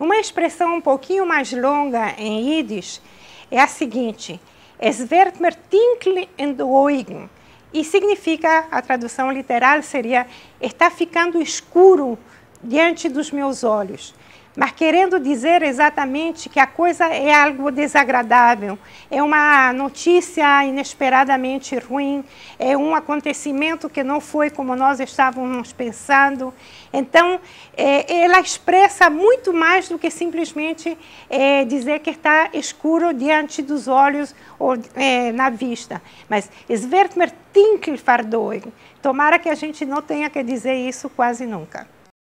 Uma expressão um pouquinho mais longa em Yiddish é a seguinte: Es wird mir tinkle in the E significa, a tradução literal seria: está ficando escuro diante dos meus olhos mas querendo dizer exatamente que a coisa é algo desagradável, é uma notícia inesperadamente ruim, é um acontecimento que não foi como nós estávamos pensando. Então, é, ela expressa muito mais do que simplesmente é, dizer que está escuro diante dos olhos ou é, na vista. Mas Svertmer Tinkl Fardoi, Tomara que a gente não tenha que dizer isso quase nunca.